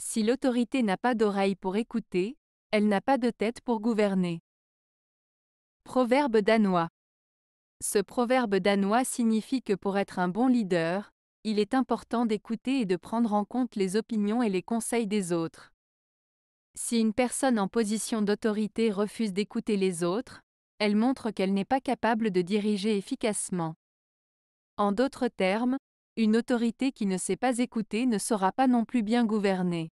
Si l'autorité n'a pas d'oreille pour écouter, elle n'a pas de tête pour gouverner. Proverbe danois. Ce proverbe danois signifie que pour être un bon leader, il est important d'écouter et de prendre en compte les opinions et les conseils des autres. Si une personne en position d'autorité refuse d'écouter les autres, elle montre qu'elle n'est pas capable de diriger efficacement. En d'autres termes, une autorité qui ne sait pas écouter ne sera pas non plus bien gouvernée.